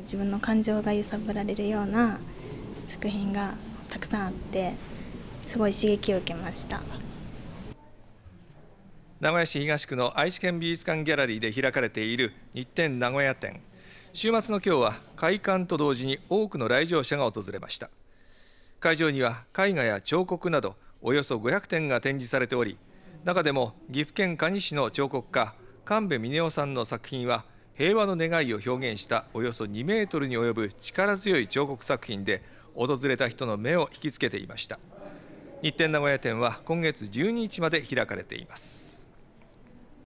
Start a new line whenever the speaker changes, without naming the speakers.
自分の感情が揺さぶられるような作品がたくさんあってすごい刺激を受けました
名古屋市東区の愛知県美術館ギャラリーで開かれている日展名古屋展週末の今日は開館と同時に多くの来場者が訪れました会場には絵画や彫刻などおよそ500点が展示されており中でも岐阜県可児市の彫刻家神戸峰夫さんの作品は平和の願いを表現したおよそ2メートルに及ぶ力強い彫刻作品で訪れた人の目を引きつけていました日展名古屋展は今月12日まで開かれています